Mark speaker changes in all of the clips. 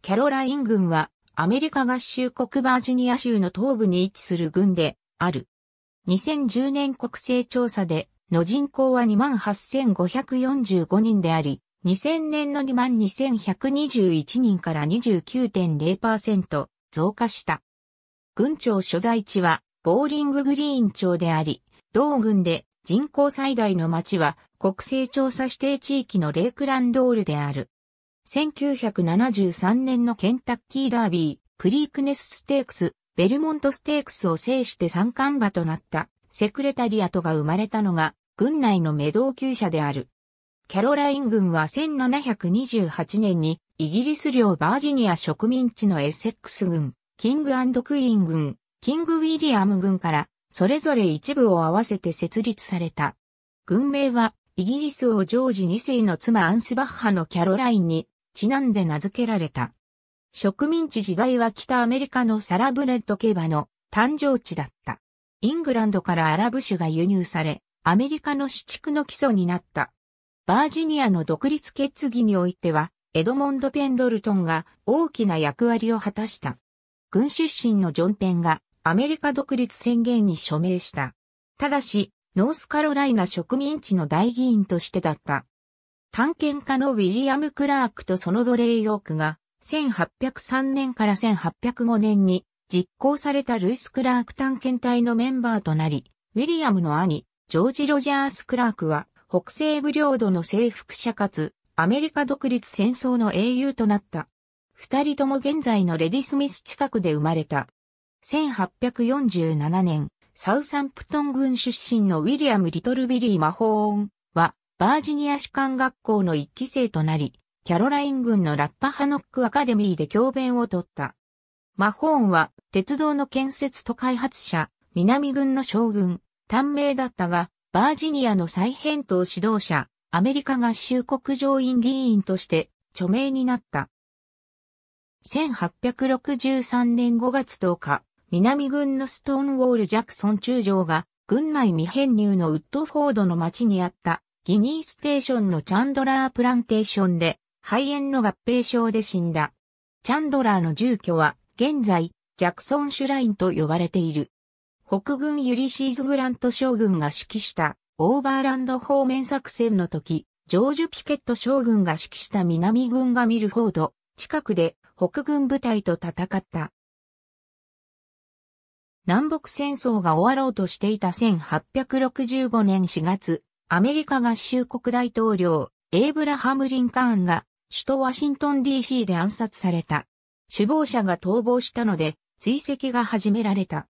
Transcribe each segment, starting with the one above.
Speaker 1: キャロライン軍はアメリカ合衆国バージニア州の東部に位置する軍である。2010年国勢調査での人口は28,545人であり、2000年の22,121人から29.0%増加した。軍庁所在地はボーリンググリーン町であり、同軍で人口最大の町は国勢調査指定地域のレイクランドールである。1973年のケンタッキーダービー、プリークネスステークス、ベルモントステークスを制して三冠馬となったセクレタリアトが生まれたのが軍内のメド級車である。キャロライン軍は1728年にイギリス領バージニア植民地のエセックス軍、キングクイーン軍、キングウィリアム軍からそれぞれ一部を合わせて設立された。軍名はイギリス王ジョージ2世の妻アンスバッハのキャロラインにちなんで名付けられた。植民地時代は北アメリカのサラブレッド競馬の誕生地だった。イングランドからアラブ種が輸入され、アメリカの主畜の基礎になった。バージニアの独立決議においては、エドモンド・ペンドルトンが大きな役割を果たした。軍出身のジョン・ペンがアメリカ独立宣言に署名した。ただし、ノースカロライナ植民地の大議員としてだった。探検家のウィリアム・クラークとその奴隷ヨークが、1803年から1805年に実行されたルイス・クラーク探検隊のメンバーとなり、ウィリアムの兄、ジョージ・ロジャース・クラークは、北西部領土の征服者かつ、アメリカ独立戦争の英雄となった。二人とも現在のレディスミス近くで生まれた。1847年、サウサンプトン郡出身のウィリアム・リトルビリー・マホーンは、バージニア士官学校の一期生となり、キャロライン軍のラッパハノックアカデミーで教鞭を取った。マホーンは鉄道の建設と開発者、南軍の将軍、短命だったが、バージニアの再編党指導者、アメリカ合衆国上院議員として著名になった。1863年5月10日、南軍のストーンウォール・ジャクソン中将が軍内未編入のウッドフォードの町にあったギニーステーションのチャンドラープランテーションで肺炎の合併症で死んだ。チャンドラーの住居は現在ジャクソンシュラインと呼ばれている。北軍ユリシーズ・グラント将軍が指揮したオーバーランド方面作戦の時、ジョージュ・ピケット将軍が指揮した南軍が見るフォード近くで北軍部隊と戦った。南北戦争が終わろうとしていた1865年4月、アメリカ合衆国大統領、エイブラハム・リンカーンが、首都ワシントン DC で暗殺された。首謀者が逃亡したので、追跡が始められた。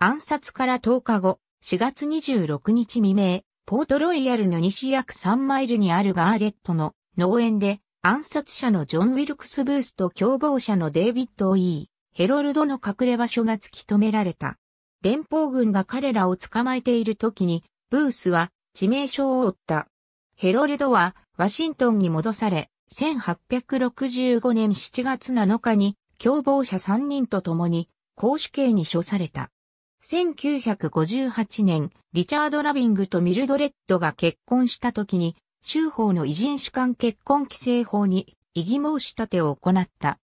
Speaker 1: 暗殺から10日後、4月26日未明、ポートロイヤルの西約3マイルにあるガーレットの農園で、暗殺者のジョン・ウィルクス・ブースと共謀者のデイビッド・オイー、ヘロルドの隠れ場所が突き止められた。連邦軍が彼らを捕まえている時に、ブースは致命傷を負った。ヘロルドは、ワシントンに戻され、1865年7月7日に、共謀者3人と共に、公主刑に処された。1958年、リチャード・ラビングとミルドレッドが結婚した時に、州法の異人主観結婚規制法に異議申し立てを行った。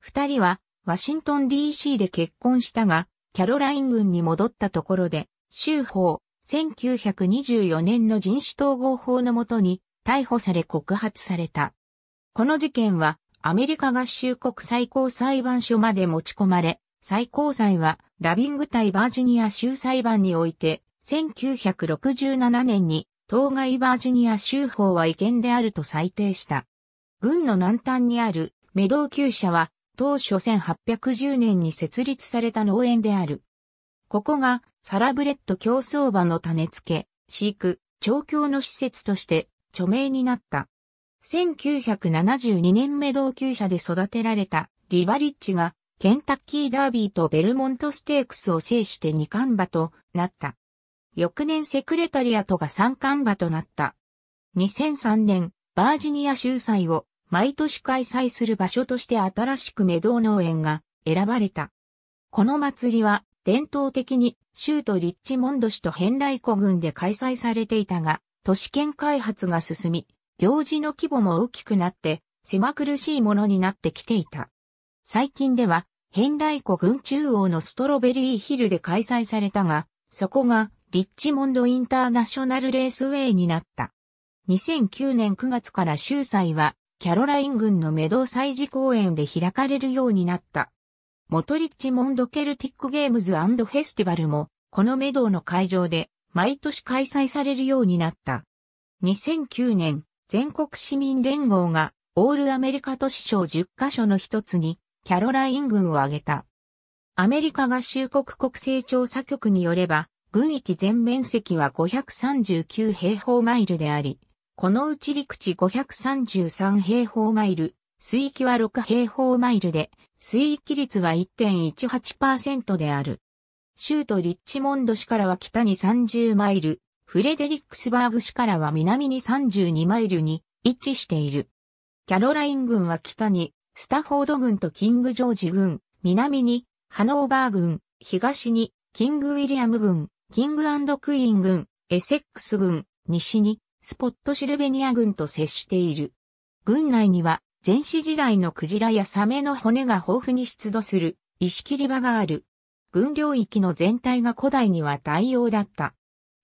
Speaker 1: 二人は、ワシントン DC で結婚したが、キャロライン軍に戻ったところで、州法、1924年の人種統合法のもとに逮捕され告発された。この事件はアメリカ合衆国最高裁判所まで持ち込まれ、最高裁はラビング対バージニア州裁判において1967年に当該バージニア州法は違憲であると裁定した。軍の南端にあるメドウ厩舎は当初1810年に設立された農園である。ここがサラブレッド競走馬の種付け、飼育、調教の施設として著名になった。1972年目同級者で育てられたリバリッチがケンタッキーダービーとベルモントステークスを制して二冠馬となった。翌年セクレタリアとが三冠馬となった。2003年、バージニア州祭を毎年開催する場所として新しくメドウ農園が選ばれた。この祭りは伝統的に州都リッチモンド市とヘンライコ郡で開催されていたが、都市圏開発が進み、行事の規模も大きくなって、狭苦しいものになってきていた。最近では、ヘンライコ郡中央のストロベリーヒルで開催されたが、そこがリッチモンドインターナショナルレースウェイになった。2009年9月から州祭は、キャロライン郡のメドウ祭事公園で開かれるようになった。モトリッチモンドケルティックゲームズフェスティバルも、このメドウの会場で、毎年開催されるようになった。2009年、全国市民連合が、オールアメリカ都市賞10カ所の一つに、キャロライン軍を挙げた。アメリカ合衆国国勢調査局によれば、軍域全面積は539平方マイルであり、このうち陸地533平方マイル、水域は6平方マイルで、水域率は1.18%である。州都リッチモンド市からは北に30マイル、フレデリックスバーグ市からは南に32マイルに位置している。キャロライン郡は北にスタフォード郡とキングジョージ郡、南にハノーバー郡、東にキングウィリアム郡、キングクイーン郡、エセックス郡、西にスポットシルベニア郡と接している。郡内には前史時代のクジラやサメの骨が豊富に出土する石切り場がある。群領域の全体が古代には大洋だった。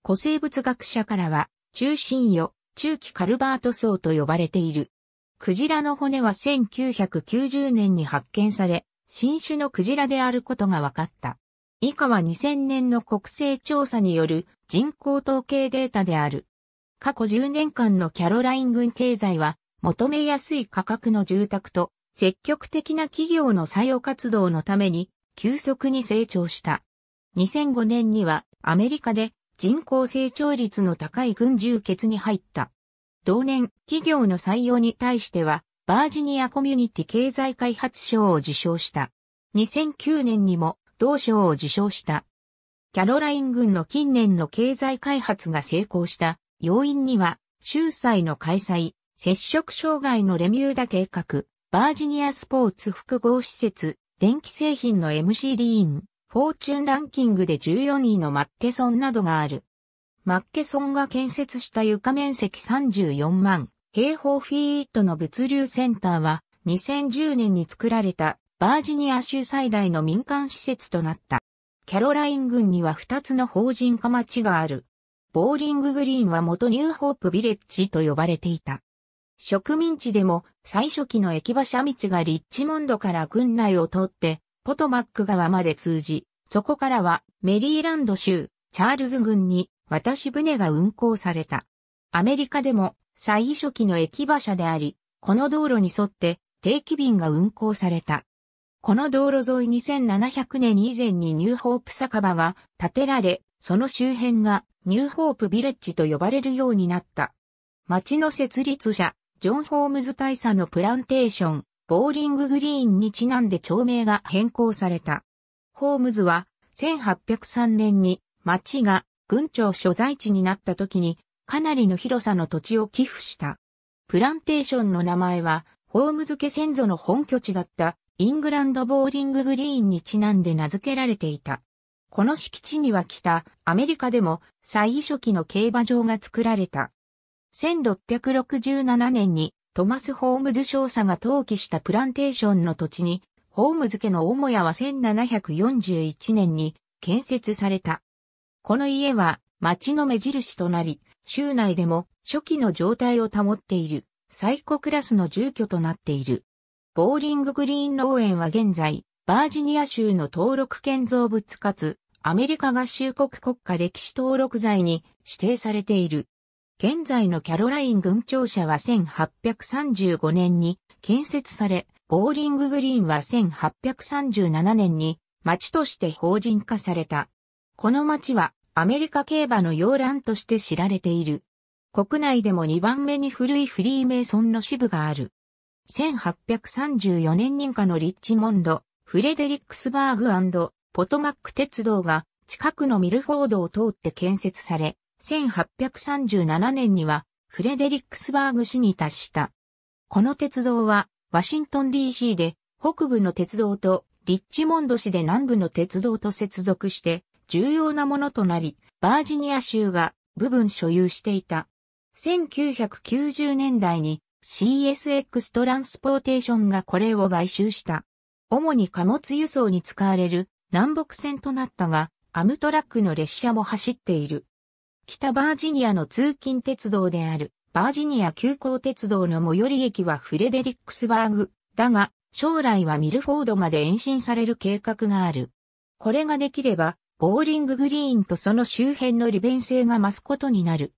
Speaker 1: 古生物学者からは、中心よ、中期カルバート層と呼ばれている。クジラの骨は1990年に発見され、新種のクジラであることが分かった。以下は2000年の国勢調査による人口統計データである。過去10年間のキャロライン軍経済は求めやすい価格の住宅と積極的な企業の採用活動のために急速に成長した。2005年にはアメリカで人口成長率の高い群住欠に入った。同年、企業の採用に対しては、バージニアコミュニティ経済開発賞を受賞した。2009年にも同賞を受賞した。キャロライン軍の近年の経済開発が成功した要因には、秀才の開催、接触障害のレミューダ計画、バージニアスポーツ複合施設、電気製品の MC リーン、フォーチュンランキングで14位のマッケソンなどがある。マッケソンが建設した床面積34万平方フィートの物流センターは2010年に作られたバージニア州最大の民間施設となった。キャロライン郡には2つの法人化町がある。ボーリンググリーンは元ニューホープビレッジと呼ばれていた。植民地でも最初期の駅馬車道がリッチモンドから軍内を通ってポトマック川まで通じ、そこからはメリーランド州チャールズ郡に渡し船が運行された。アメリカでも最初期の駅馬車であり、この道路に沿って定期便が運行された。この道路沿い2 7 0 0年以前にニューホープ酒場が建てられ、その周辺がニューホープビレッジと呼ばれるようになった。町の設立者、ジョン・ホームズ大佐のプランテーション、ボーリンググリーンにちなんで町名が変更された。ホームズは1803年に町が郡庁所在地になった時にかなりの広さの土地を寄付した。プランテーションの名前はホームズ家先祖の本拠地だったイングランドボーリンググリーンにちなんで名付けられていた。この敷地には北アメリカでも最初期の競馬場が作られた。1667年にトマス・ホームズ少佐が登記したプランテーションの土地に、ホームズ家の母屋は1741年に建設された。この家は町の目印となり、州内でも初期の状態を保っている最高クラスの住居となっている。ボーリンググリーン農園は現在、バージニア州の登録建造物かつ、アメリカ合衆国国家歴史登録財に指定されている。現在のキャロライン軍庁舎は1835年に建設され、ボーリンググリーンは1837年に町として法人化された。この町はアメリカ競馬の洋蘭として知られている。国内でも2番目に古いフリーメイソンの支部がある。1834年認可のリッチモンド、フレデリックスバーグポトマック鉄道が近くのミルフォードを通って建設され、1837年にはフレデリックスバーグ市に達した。この鉄道はワシントン DC で北部の鉄道とリッチモンド市で南部の鉄道と接続して重要なものとなり、バージニア州が部分所有していた。1990年代に CSX トランスポーテーションがこれを買収した。主に貨物輸送に使われる南北線となったが、アムトラックの列車も走っている。北バージニアの通勤鉄道である、バージニア急行鉄道の最寄り駅はフレデリックスバーグ、だが、将来はミルフォードまで延伸される計画がある。これができれば、ボーリンググリーンとその周辺の利便性が増すことになる。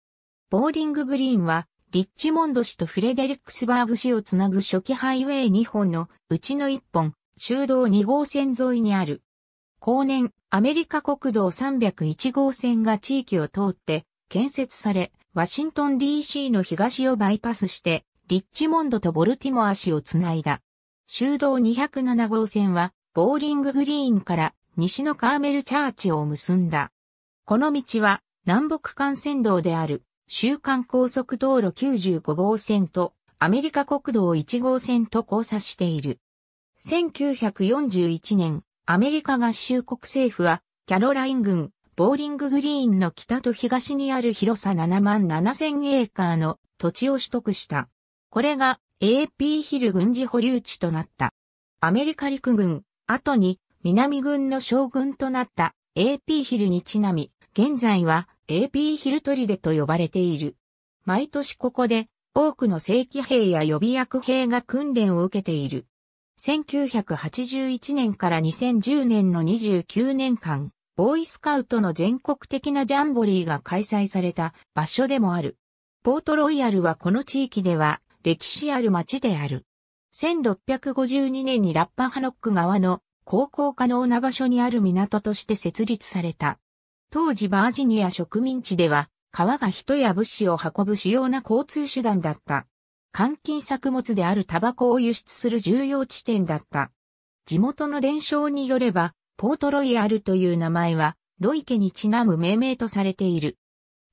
Speaker 1: ボーリンググリーンは、リッチモンド市とフレデリックスバーグ市をつなぐ初期ハイウェイ2本のうちの1本、修道2号線沿いにある後年、アメリカ国道301号線が地域を通って建設され、ワシントン DC の東をバイパスして、リッチモンドとボルティモア市をつないだ。修道207号線は、ボーリンググリーンから西のカーメルチャーチを結んだ。この道は、南北幹線道である、週間高速道路95号線と、アメリカ国道1号線と交差している。1941年、アメリカ合衆国政府は、キャロライン郡、ボーリンググリーンの北と東にある広さ7万7千エーカーの土地を取得した。これが AP ヒル軍事保留地となった。アメリカ陸軍、後に南軍の将軍となった AP ヒルにちなみ、現在は AP ヒルトリデと呼ばれている。毎年ここで多くの正規兵や予備役兵が訓練を受けている。1981年から2010年の29年間、ボーイスカウトの全国的なジャンボリーが開催された場所でもある。ポートロイヤルはこの地域では歴史ある町である。1652年にラッパハノック側の航行可能な場所にある港として設立された。当時バージニア植民地では川が人や物資を運ぶ主要な交通手段だった。換金作物であるタバコを輸出する重要地点だった。地元の伝承によれば、ポートロイアルという名前は、ロイ家にちなむ命名とされている。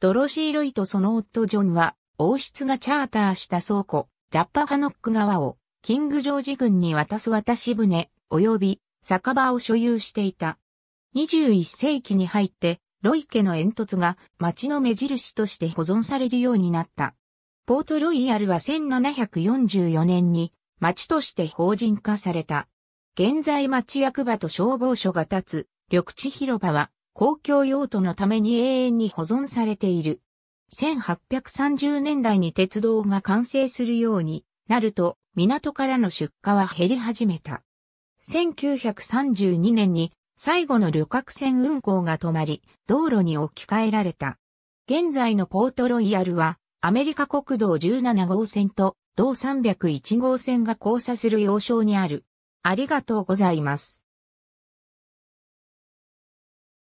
Speaker 1: ドロシー・ロイとその夫ジョンは、王室がチャーターした倉庫、ラッパハノック川を、キング・ジョージ軍に渡す渡し船、及び、酒場を所有していた。21世紀に入って、ロイ家の煙突が町の目印として保存されるようになった。ポートロイヤルは1744年に町として法人化された。現在町役場と消防署が立つ緑地広場は公共用途のために永遠に保存されている。1830年代に鉄道が完成するようになると港からの出荷は減り始めた。1932年に最後の旅客船運行が止まり、道路に置き換えられた。現在のポートロイヤルはアメリカ国道17号線と同301号線が交差する要衝にある。ありがとうございます。